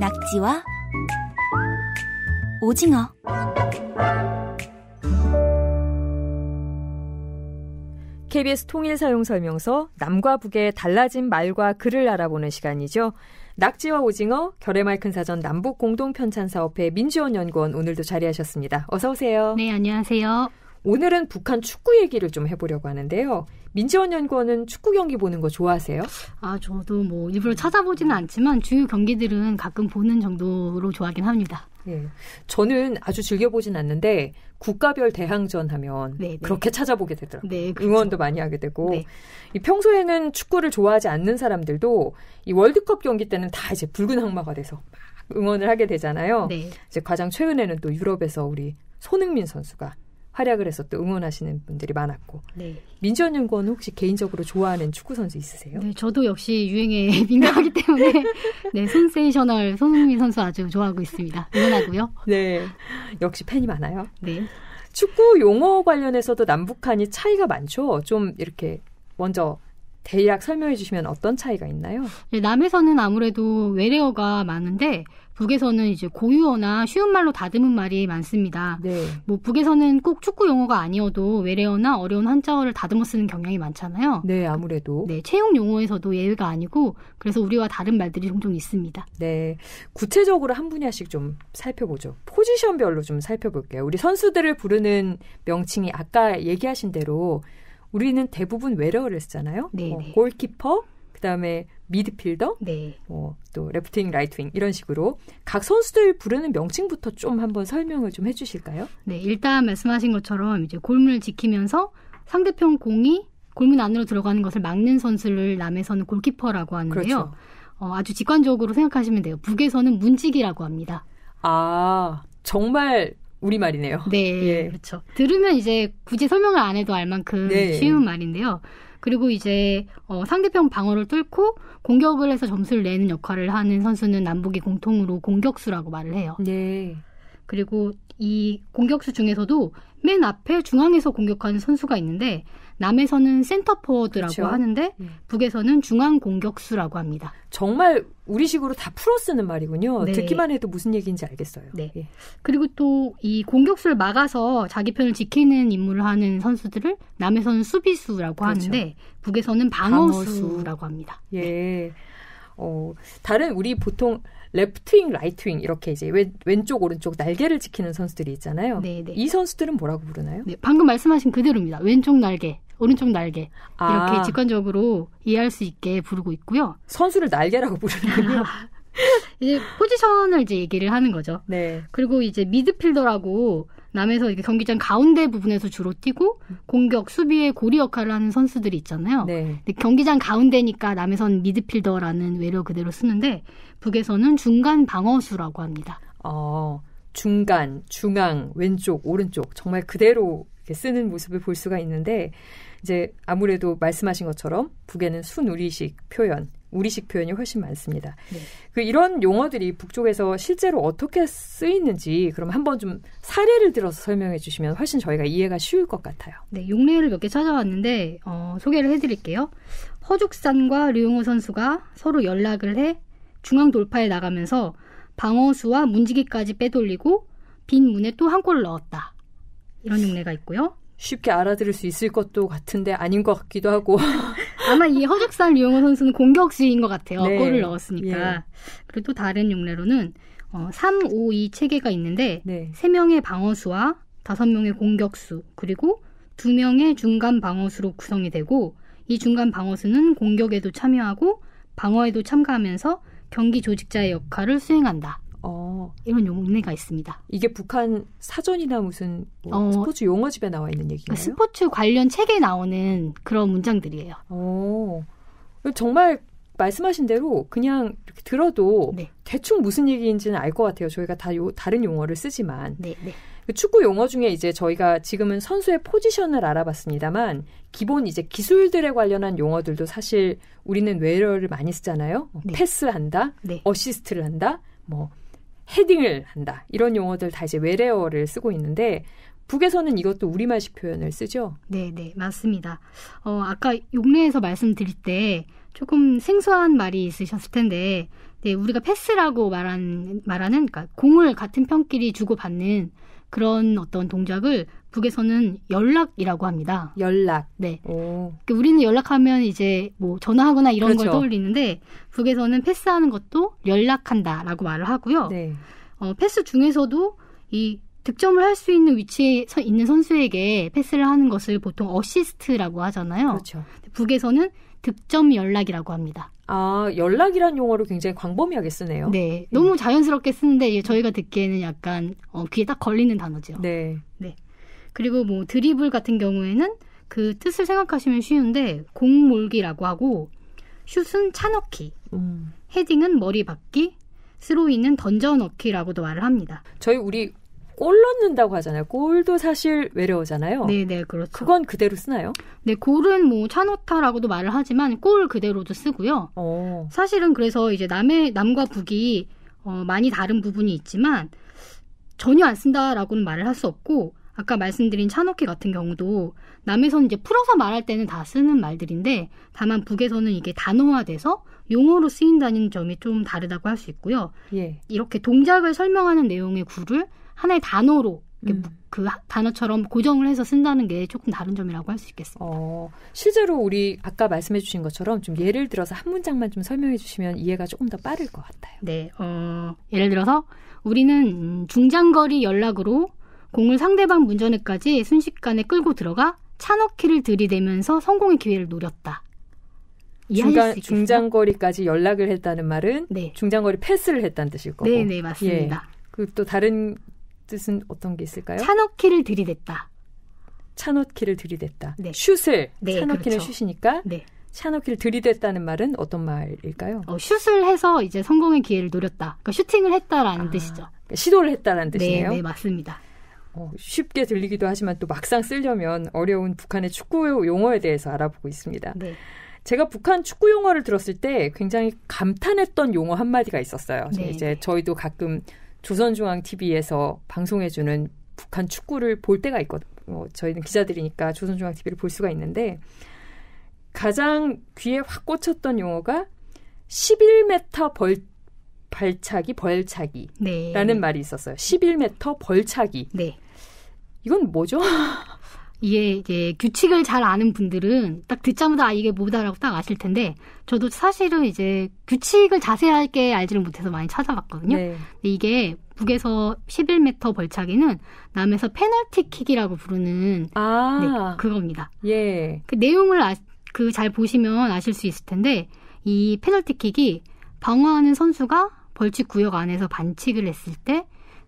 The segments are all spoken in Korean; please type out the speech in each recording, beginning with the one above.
낙지와 오징어 KBS 통일사용설명서 남과 북의 달라진 말과 글을 알아보는 시간이죠. 낙지와 오징어, 결의 맑큰 사전 남북 공동 편찬 사업회 민주원 연구원 오늘도 자리하셨습니다. 어서 오세요. 네, 안녕하세요. 오늘은 북한 축구 얘기를 좀 해보려고 하는데요. 민지원 연구원은 축구 경기 보는 거 좋아하세요? 아, 저도 뭐 일부러 찾아보지는 않지만 주요 경기들은 가끔 보는 정도로 좋아하긴 합니다. 예. 저는 아주 즐겨보진 않는데 국가별 대항전 하면 네네. 네. 그렇게 찾아보게 되더라고요. 네, 그렇죠. 응원도 많이 하게 되고 네. 이 평소에는 축구를 좋아하지 않는 사람들도 이 월드컵 경기 때는 다 이제 붉은 악마가 돼서 막 응원을 하게 되잖아요. 네. 이제 가장 최근에는 또 유럽에서 우리 손흥민 선수가 활약을 해서 또 응원하시는 분들이 많았고 네. 민주원 연구원 혹시 개인적으로 좋아하는 축구 선수 있으세요? 네, 저도 역시 유행에 민감하기 때문에 네, 센세이셔널 손흥민 선수 아주 좋아하고 있습니다. 응원하고요. 네, 역시 팬이 많아요. 네. 축구 용어 관련해서도 남북한이 차이가 많죠. 좀 이렇게 먼저 대략 설명해 주시면 어떤 차이가 있나요? 네, 남에서는 아무래도 외래어가 많은데 북에서는 이제 고유어나 쉬운 말로 다듬은 말이 많습니다. 네. 뭐 북에서는 꼭 축구 용어가 아니어도 외래어나 어려운 한자어를 다듬어 쓰는 경향이 많잖아요. 네, 아무래도. 네, 채용 용어에서도 예외가 아니고 그래서 우리와 다른 말들이 종종 있습니다. 네. 구체적으로 한 분야씩 좀 살펴보죠. 포지션별로 좀 살펴볼게요. 우리 선수들을 부르는 명칭이 아까 얘기하신 대로 우리는 대부분 외력을했잖아요뭐 네, 골키퍼, 네. 그다음에 미드필더, 네. 뭐또 레프트윙, 라이트윙 이런 식으로 각 선수들 부르는 명칭부터 좀 한번 설명을 좀 해주실까요? 네, 일단 말씀하신 것처럼 이제 골문을 지키면서 상대편 공이 골문 안으로 들어가는 것을 막는 선수를 남에서는 골키퍼라고 하는데요. 그렇죠. 어, 아주 직관적으로 생각하시면 돼요. 북에서는 문지기라고 합니다. 아, 정말 우리 말이네요. 네, 예. 그렇죠. 들으면 이제 굳이 설명을 안 해도 알 만큼 네. 쉬운 말인데요. 그리고 이제 어, 상대편 방어를 뚫고 공격을 해서 점수를 내는 역할을 하는 선수는 남북이 공통으로 공격수라고 말을 해요. 네. 그리고 이 공격수 중에서도 맨 앞에 중앙에서 공격하는 선수가 있는데 남에서는 센터포워드라고 그렇죠. 하는데 예. 북에서는 중앙 공격수라고 합니다. 정말 우리식으로 다 풀어 쓰는 말이군요. 네. 듣기만 해도 무슨 얘기인지 알겠어요. 네. 예. 그리고 또 이 공격수를 막아서 자기 편을 지키는 임무를 하는 선수들을 남에서는 수비수라고 그렇죠. 하는데 북에서는 방어수라고 방어수. 합니다. 예. 네. 어, 다른 우리 보통 레프트윙, 라이트윙 이렇게 이제 왼, 쪽 오른쪽 날개를 지키는 선수들이 있잖아요. 네네. 네. 이 선수들은 뭐라고 부르나요? 네, 방금 말씀하신 그대로입니다. 왼쪽 날개, 오른쪽 날개 아. 이렇게 직관적으로 이해할 수 있게 부르고 있고요. 선수를 날개라고 부르는군요. 이제 포지션을 이제 얘기를 하는 거죠. 네. 그리고 이제 미드필더라고 남에서 이렇게 경기장 가운데 부분에서 주로 뛰고 공격 수비의 고리 역할을 하는 선수들이 있잖아요. 네. 근데 경기장 가운데니까 남에선 미드필더라는 외려 그대로 쓰는데 북에서는 중간 방어수라고 합니다. 어. 중간, 중앙, 왼쪽, 오른쪽 정말 그대로 쓰는 모습을 볼 수가 있는데 이제 아무래도 말씀하신 것처럼 북에는 순우리식 표현, 우리식 표현이 훨씬 많습니다. 네. 그 이런 용어들이 북쪽에서 실제로 어떻게 쓰이는지 그럼 한번 좀 사례를 들어서 설명해 주시면 훨씬 저희가 이해가 쉬울 것 같아요. 네, 용례를 몇 개 찾아왔는데 어, 소개를 해드릴게요. 허죽산과 류용호 선수가 서로 연락을 해 중앙 돌파에 나가면서 방어수와 문지기까지 빼돌리고 빈 문에 또 한골 넣었다. 이런 용례가 있고요. 쉽게 알아들을 수 있을 것도 같은데 아닌 것 같기도 하고. 아마 이 허적산 류용호 선수는 공격수인 것 같아요. 네. 골을 넣었으니까. 예. 그리고 또 다른 용례로는 어, 3, 5, 2 체계가 있는데 네. 3명의 방어수와 5명의 공격수 그리고 2명의 중간 방어수로 구성이 되고 이 중간 방어수는 공격에도 참여하고 방어에도 참가하면서 경기 조직자의 역할을 수행한다. 어. 이런 용례가 있습니다. 이게 북한 사전이나 무슨 뭐 어, 스포츠 용어집에 나와 있는 얘기인가요? 그러니까 스포츠 관련 책에 나오는 그런 문장들이에요. 어. 정말 말씀하신 대로 그냥 이렇게 들어도 네. 대충 무슨 얘기인지는 알 것 같아요. 저희가 다 요, 다른 용어를 쓰지만. 네, 네. 그 축구 용어 중에 이제 저희가 지금은 선수의 포지션을 알아봤습니다만 기본 이제 기술들에 관련한 용어들도 사실 우리는 외래어를 많이 쓰잖아요. 뭐 네. 패스한다, 네. 어시스트를 한다, 뭐 헤딩을 한다 이런 용어들 다 이제 외래어를 쓰고 있는데 북에서는 이것도 우리말식 표현을 쓰죠. 네, 네 맞습니다. 어, 아까 용례에서 말씀드릴 때 조금 생소한 말이 있으셨을 텐데 네, 우리가 패스라고 말한 말하는 그러니까 공을 같은 편끼리 주고 받는 그런 어떤 동작을 북에서는 연락이라고 합니다. 연락. 네. 오. 그 우리는 연락하면 이제 뭐 전화하거나 이런 그렇죠. 걸 떠올리는데 북에서는 패스하는 것도 연락한다라고 말을 하고요. 네. 어, 패스 중에서도 이 득점을 할 수 있는 위치에 서 있는 선수에게 패스를 하는 것을 보통 어시스트라고 하잖아요. 그렇죠. 북에서는 득점 연락이라고 합니다. 아, 연락이란 용어를 굉장히 광범위하게 쓰네요. 네. 예. 너무 자연스럽게 쓰는데 저희가 듣기에는 약간 어, 귀에 딱 걸리는 단어죠. 네. 네. 그리고 뭐 드리블 같은 경우에는 그 뜻을 생각하시면 쉬운데 공 몰기라고 하고 슛은 차 넣기, 음. 헤딩은 머리 박기, 스로이는 던져 넣기라고도 말을 합니다. 저희 우리 골 넣는다고 하잖아요. 골도 사실 외래어잖아요. 네, 네, 그렇죠. 그건 그대로 쓰나요? 네, 골은 뭐 차노타라고도 말을 하지만 골 그대로도 쓰고요. 오. 어. 사실은 그래서 이제 남의 남과 북이 어, 많이 다른 부분이 있지만 전혀 안 쓴다라고는 말을 할 수 없고 아까 말씀드린 차노키 같은 경우도 남에서는 이제 풀어서 말할 때는 다 쓰는 말들인데 다만 북에서는 이게 단어화돼서 용어로 쓰인다는 점이 좀 다르다고 할 수 있고요. 예. 이렇게 동작을 설명하는 내용의 구를 하나의 단어로 음. 그 단어처럼 고정을 해서 쓴다는 게 조금 다른 점이라고 할 수 있겠습니다. 어, 실제로 우리 아까 말씀해 주신 것처럼 좀 예를 들어서 한 문장만 좀 설명해 주시면 이해가 조금 더 빠를 것 같아요. 네. 어, 예를 들어서 우리는 중장거리 연락으로 공을 상대방 문전에까지 순식간에 끌고 들어가 차넣기를 들이대면서 성공의 기회를 노렸다. 중간, 중장거리까지 연락을 했다는 말은 네. 중장거리 패스를 했다는 뜻일 거고. 네, 네, 맞습니다. 예. 그또 다른 뜻은 어떤 게 있을까요? 찬넣키를 들이댔다. 찬넣키를 들이댔다. 네. 슛을 네, 차넣기는 그렇죠. 슛이니까 네. 차넣기를 들이댔다는 말은 어떤 말일까요? 어, 슛을 해서 이제 성공의 기회를 노렸다. 그러니까 슈팅을 했다라는 아, 뜻이죠. 그러니까 시도를 했다라는 네, 뜻이네요. 네, 네 맞습니다. 어, 쉽게 들리기도 하지만 또 막상 쓰려면 어려운 북한의 축구 용어에 대해서 알아보고 있습니다. 네. 제가 북한 축구 용어를 들었을 때 굉장히 감탄했던 용어 한마디가 있었어요. 네, 이제 네. 저희도 가끔 조선중앙TV에서 방송해주는 북한 축구를 볼 때가 있거든요. 뭐 저희는 기자들이니까 조선중앙TV를 볼 수가 있는데 가장 귀에 확 꽂혔던 용어가 11m 벌, 발차기, 벌차기라는 네. 말이 있었어요. 11m 벌차기. 네. 이건 뭐죠? 이게 이제 규칙을 잘 아는 분들은 딱 듣자마자 아, 이게 뭐다라고 딱 아실 텐데 저도 사실은 이제 규칙을 자세하게 알지를 못해서 많이 찾아봤거든요. 네. 이게 북에서 11m 벌차기는 남에서 페널티킥이라고 부르는 아~ 네, 그겁니다. 예. 그 내용을 아, 그잘 보시면 아실 수 있을 텐데 이 페널티킥이 방어하는 선수가 벌칙 구역 안에서 반칙을 했을 때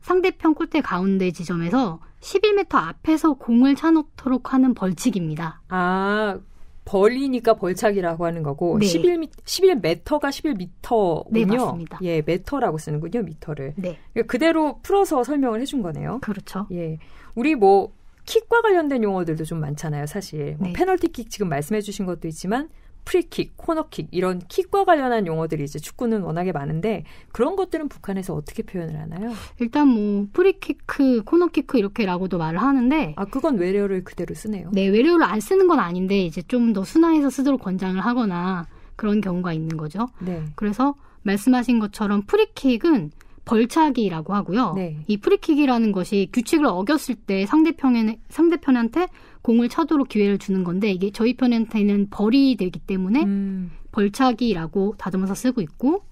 상대편 골대 가운데 지점에서 11m 앞에서 공을 차놓도록 하는 벌칙입니다. 아, 벌이니까 벌착이라고 하는 거고 네. 11미, 11m가 11m군요. 네, 맞습니다. 예, 메터라고 쓰는군요, 미터를. 네. 그 그대로 풀어서 설명을 해준 거네요. 그렇죠. 예, 우리 뭐 킥과 관련된 용어들도 좀 많잖아요, 사실. 뭐 네. 페널티킥 지금 말씀해주신 것도 있지만 프리킥, 코너킥 이런 킥과 관련한 용어들이 이제 축구는 워낙에 많은데 그런 것들은 북한에서 어떻게 표현을 하나요? 일단 뭐프리킥크코너킥크 이렇게라고도 말을 하는데 아 그건 외래어를 그대로 쓰네요. 네, 외래어를 안 쓰는 건 아닌데 이제 좀 더 순화해서 쓰도록 권장을 하거나 그런 경우가 있는 거죠. 네. 그래서 말씀하신 것처럼 프리킥은 벌차기라고 하고요. 네. 이 프리킥이라는 것이 규칙을 어겼을 때 상대편에 상대편한테 공을 차도록 기회를 주는 건데 이게 저희 편한테는 벌이 되기 때문에 음. 벌차기라고 다듬어서 쓰고 있고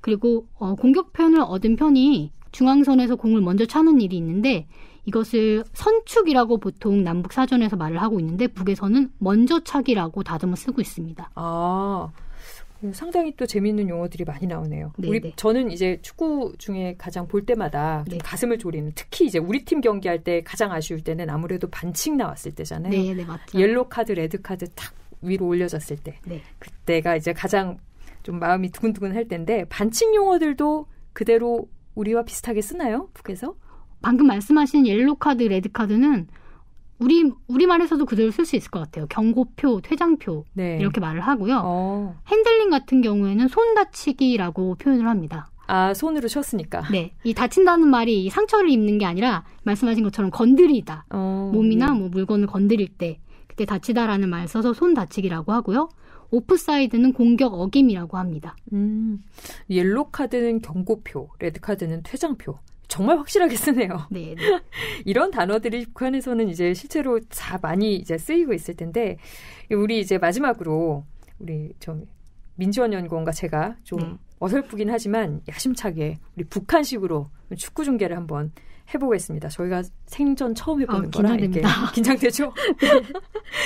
그리고 어, 공격 편을 얻은 편이 중앙선에서 공을 먼저 차는 일이 있는데 이것을 선축이라고 보통 남북 사전에서 말을 하고 있는데 북에서는 먼저 차기라고 다듬어 쓰고 있습니다. 아, 음, 상당히 또 재미있는 용어들이 많이 나오네요. 네네. 우리 네. 저는 이제 축구 중에 가장 볼 때마다 네. 가슴을 졸이는 특히 이제 우리 팀 경기할 때 가장 아쉬울 때는 아무래도 반칙 나왔을 때잖아요. 네, 네 맞죠. 옐로 카드, 레드 카드 탁 위로 올려졌을 때 네. 그때가 이제 가장 좀 마음이 두근두근 할때데 반칙 용어들도 그대로 우리와 비슷하게 쓰나요? 북에서? 방금 말씀하신 옐로 카드, 레드 카드는 우리 우리말에서도 그대로 쓸 수 있을 것 같아요. 경고표, 퇴장표 네. 이렇게 말을 하고요. 어. 핸들링 같은 경우에는 손 다치기라고 표현을 합니다. 아 손으로 쳤으니까. 네, 이 다친다는 말이 상처를 입는 게 아니라 말씀하신 것처럼 건드리다, 어. 네. 몸이나 뭐 물건을 건드릴 때 그때 다치다라는 말 써서 손 다치기라고 하고요. 오프사이드는 공격 어김이라고 합니다. 음, 옐로 카드는 경고표, 레드 카드는 퇴장표. 정말 확실하게 쓰네요. 네. 네. 이런 단어들이 북한에서는 이제 실제로 자 많이 이제 쓰이고 있을 텐데 우리 이제 마지막으로 우리 좀 민지원 연구원과 제가 좀 네. 어설프긴 하지만 야심차게 우리 북한식으로 축구 중계를 한번 해보겠습니다. 저희가 생전 처음 아, 해보는 아, 거라 이게 긴장되죠. 네.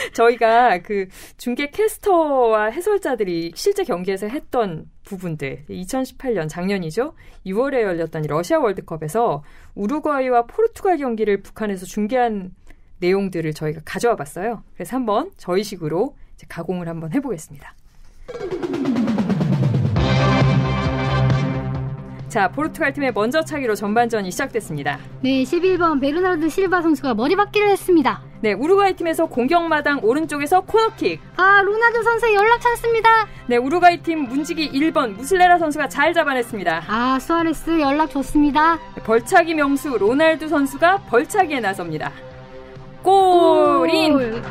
저희가 그 중계 캐스터와 해설자들이 실제 경기에서 했던 부분들 2018년 작년이죠. 6월에 열렸던 러시아 월드컵에서 우루과이와 포르투갈 경기를 북한에서 중계한 내용들을 저희가 가져와 봤어요. 그래서 한번 저희식으로 가공을 한번 해보겠습니다. 자, 포르투갈 팀의 먼저 차기로 전반전이 시작됐습니다. 네, 11번 베르나르드 실바 선수가 머리박기를 했습니다. 네, 우루과이 팀에서 공격마당 오른쪽에서 코너킥. 아, 루나도 선수의 연락 찬스입니다. 네, 우루과이 팀 문지기 1번 무슬레라 선수가 잘 잡아냈습니다. 아, 수아레스 연락 좋습니다. 네, 벌차기 명수 로날두 선수가 벌차기에 나섭니다. 골인! 골.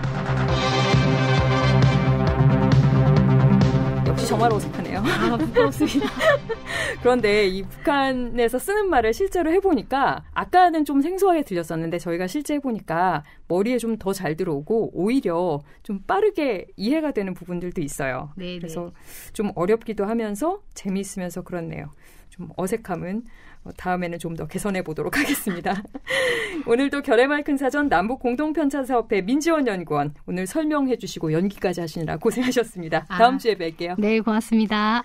역시 정말 어색하네요. 아, 부끄럽습니다. 그런데 이 북한에서 쓰는 말을 실제로 해보니까 아까는 좀 생소하게 들렸었는데 저희가 실제 해보니까 머리에 좀 더 잘 들어오고 오히려 좀 빠르게 이해가 되는 부분들도 있어요. 네, 네. 그래서 좀 어렵기도 하면서 재미있으면서 그렇네요. 좀 어색함은 다음에는 좀 더 개선해 보도록 하겠습니다. 오늘도 결의 맑은 사전 남북 공동편찬사업회 민지원 연구원 오늘 설명해 주시고 연기까지 하시느라 고생하셨습니다. 아, 다음 아, 주에 뵐게요. 네, 고맙습니다.